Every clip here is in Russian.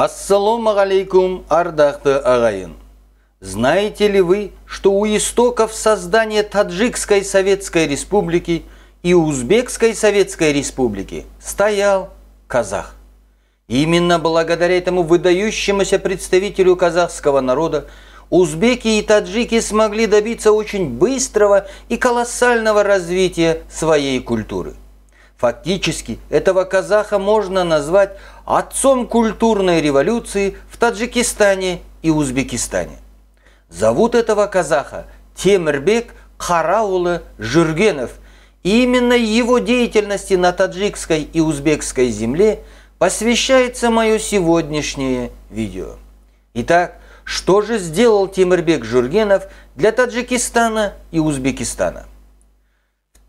Ассаламу алейкум, ардақты ағайын. Знаете ли вы, что у истоков создания Таджикской Советской Республики и Узбекской Советской Республики стоял казах? Именно благодаря этому выдающемуся представителю казахского народа узбеки и таджики смогли добиться очень быстрого и колоссального развития своей культуры. Фактически, этого казаха можно назвать отцом культурной революции в Таджикистане и Узбекистане. Зовут этого казаха Темирбек Караулы Жиргенов. И именно его деятельности на таджикской и узбекской земле посвящается мое сегодняшнее видео. Итак, что же сделал Тимирбек Жургенов для Таджикистана и Узбекистана?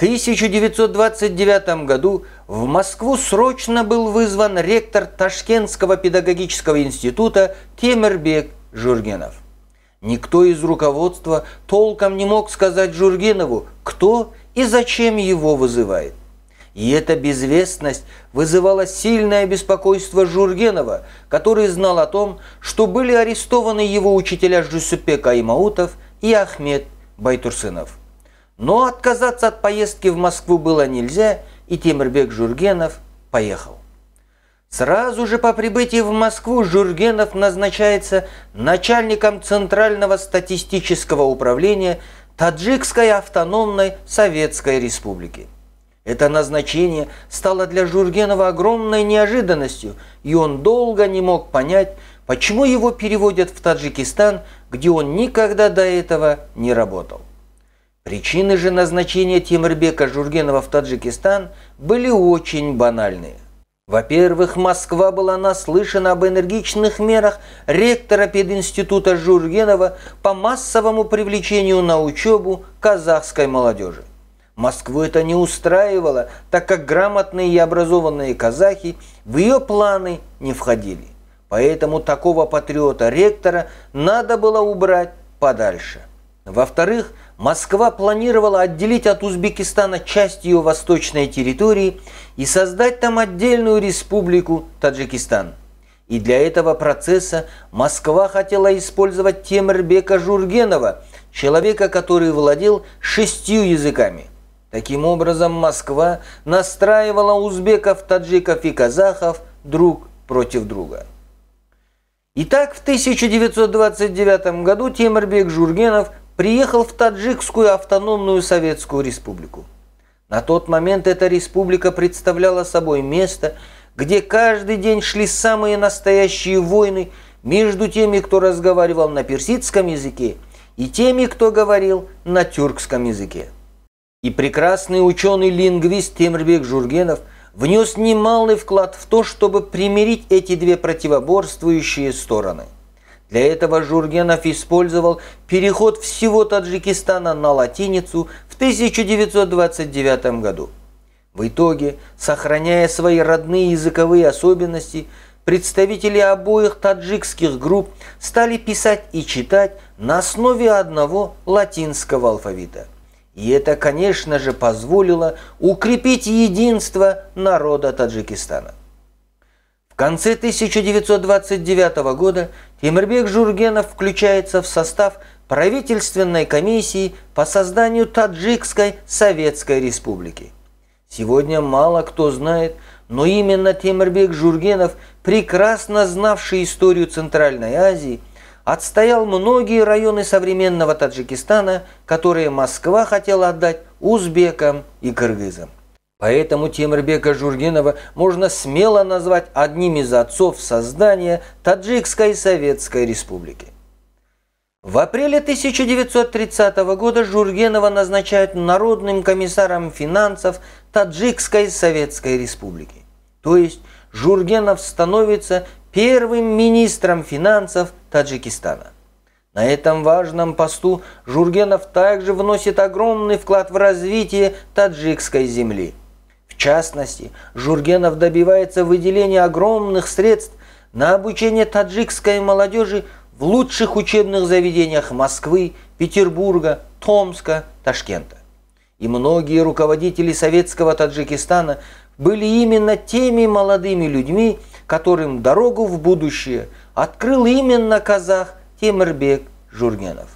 1929 году в Москву срочно был вызван ректор Ташкентского педагогического института Темирбек Жургенов. Никто из руководства толком не мог сказать Жургенову, кто и зачем его вызывает. И эта безвестность вызывала сильное беспокойство Жургенова, который знал о том, что были арестованы его учителя Жусупе Каймаутов и Ахмед Байтурсынов. Но отказаться от поездки в Москву было нельзя, и Темирбек Жургенов поехал. Сразу же по прибытии в Москву Жургенов назначается начальником Центрального статистического управления Таджикской автономной Советской Республики. Это назначение стало для Жургенова огромной неожиданностью, и он долго не мог понять, почему его переводят в Таджикистан, где он никогда до этого не работал. Причины же назначения Тимирбека Жургенова в Таджикистан были очень банальные. Во-первых, Москва была наслышана об энергичных мерах ректора пединститута Жургенова по массовому привлечению на учебу казахской молодежи. Москву это не устраивало, так как грамотные и образованные казахи в ее планы не входили. Поэтому такого патриота-ректора надо было убрать подальше. Во-вторых, Москва планировала отделить от Узбекистана часть ее восточной территории и создать там отдельную республику Таджикистан. И для этого процесса Москва хотела использовать Темрбека Жургенова, человека, который владел шестью языками. Таким образом, Москва настраивала узбеков, таджиков и казахов друг против друга. Итак, в 1929 году Темрбек Жургенов приехал в Таджикскую автономную Советскую Республику. На тот момент эта республика представляла собой место, где каждый день шли самые настоящие войны между теми, кто разговаривал на персидском языке, и теми, кто говорил на тюркском языке. И прекрасный ученый-лингвист Темрбек Жургенов внес немалый вклад в то, чтобы примирить эти две противоборствующие стороны – для этого Жургенов использовал переход всего Таджикистана на латиницу в 1929 году. В итоге, сохраняя свои родные языковые особенности, представители обоих таджикских групп стали писать и читать на основе одного латинского алфавита. И это, конечно же, позволило укрепить единство народа Таджикистана. В конце 1929 года Тимирбек Жургенов включается в состав правительственной комиссии по созданию Таджикской Советской Республики. Сегодня мало кто знает, но именно Темирбек Жургенов, прекрасно знавший историю Центральной Азии, отстоял многие районы современного Таджикистана, которые Москва хотела отдать узбекам и кыргызам. Поэтому а Темирбека Жургенова можно смело назвать одним из отцов создания Таджикской Советской Республики. В апреле 1930 года Жургенова назначают народным комиссаром финансов Таджикской Советской Республики. То есть Жургенов становится первым министром финансов Таджикистана. На этом важном посту Жургенов также вносит огромный вклад в развитие таджикской земли – в частности, Жургенов добивается выделения огромных средств на обучение таджикской молодежи в лучших учебных заведениях Москвы, Петербурга, Томска, Ташкента. И многие руководители советского Таджикистана были именно теми молодыми людьми, которым дорогу в будущее открыл именно казах Темирбек Жургенов.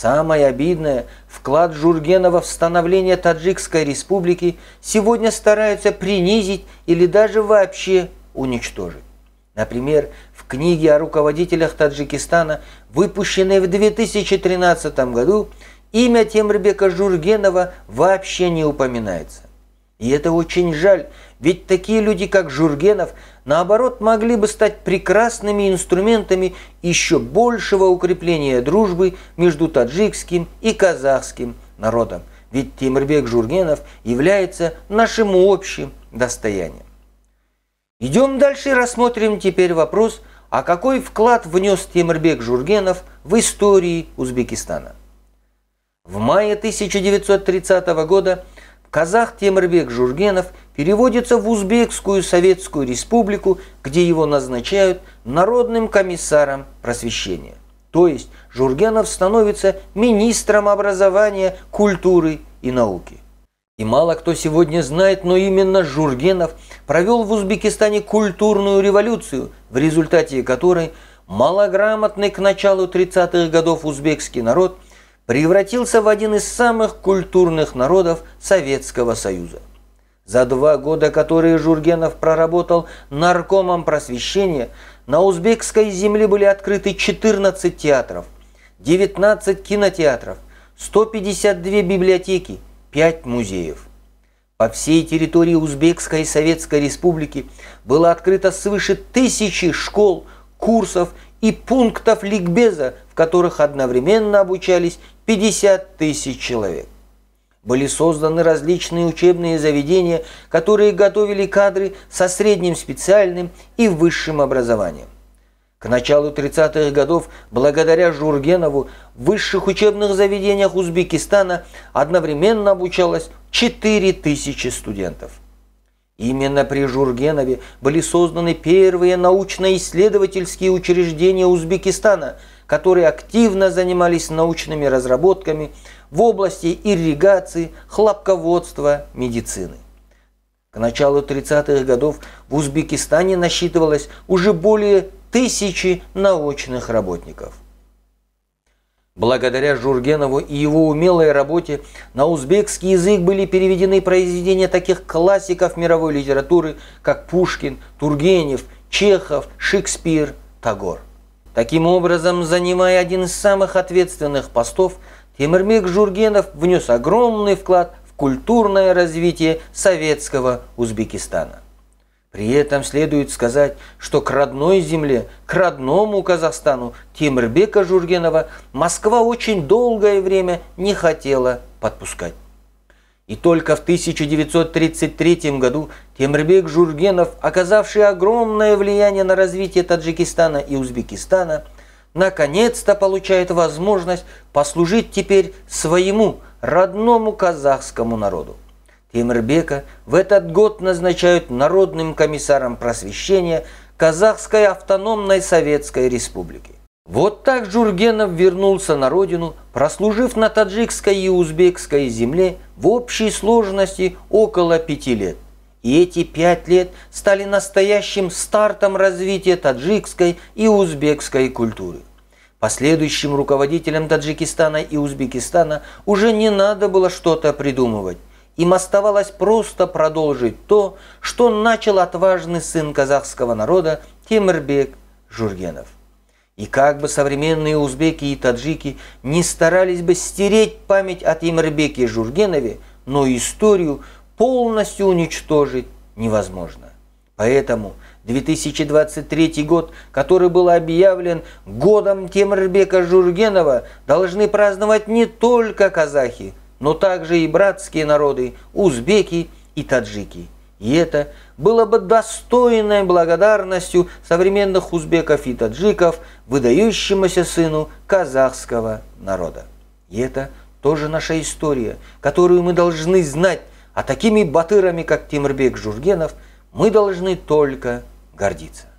Самое обидное, вклад Жургенова в становление Таджикской республики сегодня стараются принизить или даже вообще уничтожить. Например, в книге о руководителях Таджикистана, выпущенной в 2013 году, имя Темрбека Жургенова вообще не упоминается. И это очень жаль, ведь такие люди, как Жургенов – наоборот, могли бы стать прекрасными инструментами еще большего укрепления дружбы между таджикским и казахским народом. Ведь Тимирбек Жургенов является нашим общим достоянием. Идем дальше и рассмотрим теперь вопрос, а какой вклад внес Тимирбек Жургенов в истории Узбекистана. В мае 1930 года казах Темирбек Жургенов переводится в Узбекскую Советскую Республику, где его назначают народным комиссаром просвещения. То есть Жургенов становится министром образования, культуры и науки. И мало кто сегодня знает, но именно Жургенов провел в Узбекистане культурную революцию, в результате которой малограмотный к началу 30-х годов узбекский народ превратился в один из самых культурных народов Советского Союза. За два года, которые Жургенов проработал наркомом просвещения, на узбекской земле были открыты 14 театров, 19 кинотеатров, 152 библиотеки, 5 музеев. По всей территории Узбекской Советской Республики было открыто свыше тысячи школ, курсов и пунктов ликбеза, в которых одновременно обучались 50 тысяч человек. Были созданы различные учебные заведения, которые готовили кадры со средним специальным и высшим образованием. К началу 30-х годов, благодаря Жургенову, в высших учебных заведениях Узбекистана одновременно обучалось 4000 студентов. Именно при Жургенове были созданы первые научно-исследовательские учреждения Узбекистана, которые активно занимались научными разработками, в области ирригации, хлопководства, медицины. К началу 30-х годов в Узбекистане насчитывалось уже более тысячи научных работников. Благодаря Жургенову и его умелой работе на узбекский язык были переведены произведения таких классиков мировой литературы, как Пушкин, Тургенев, Чехов, Шекспир, Тагор. Таким образом, занимая один из самых ответственных постов – Темирбек Жургенов внес огромный вклад в культурное развитие советского Узбекистана. При этом следует сказать, что к родной земле, к родному Казахстану Темирбека Жургенова Москва очень долгое время не хотела подпускать. И только в 1933 году Темирбек Жургенов, оказавший огромное влияние на развитие Таджикистана и Узбекистана, наконец-то получает возможность послужить теперь своему родному казахскому народу. Тимирбека в этот год назначают народным комиссаром просвещения Казахской автономной Советской Республики. Вот так Жургенов вернулся на родину, прослужив на таджикской и узбекской земле в общей сложности около пяти лет. И эти пять лет стали настоящим стартом развития таджикской и узбекской культуры. Последующим руководителям Таджикистана и Узбекистана уже не надо было что-то придумывать. Им оставалось просто продолжить то, что начал отважный сын казахского народа Темирбек Жургенов. И как бы современные узбеки и таджики не старались бы стереть память о Тимирбеке Жургенове, но историю – полностью уничтожить невозможно. Поэтому 2023 год, который был объявлен годом Темрбека Жургенова, должны праздновать не только казахи, но также и братские народы, узбеки и таджики. И это было бы достойной благодарностью современных узбеков и таджиков, выдающемуся сыну казахского народа. И это тоже наша история, которую мы должны знать, а такими батырами, как Тимурбек Жургенов, мы должны только гордиться.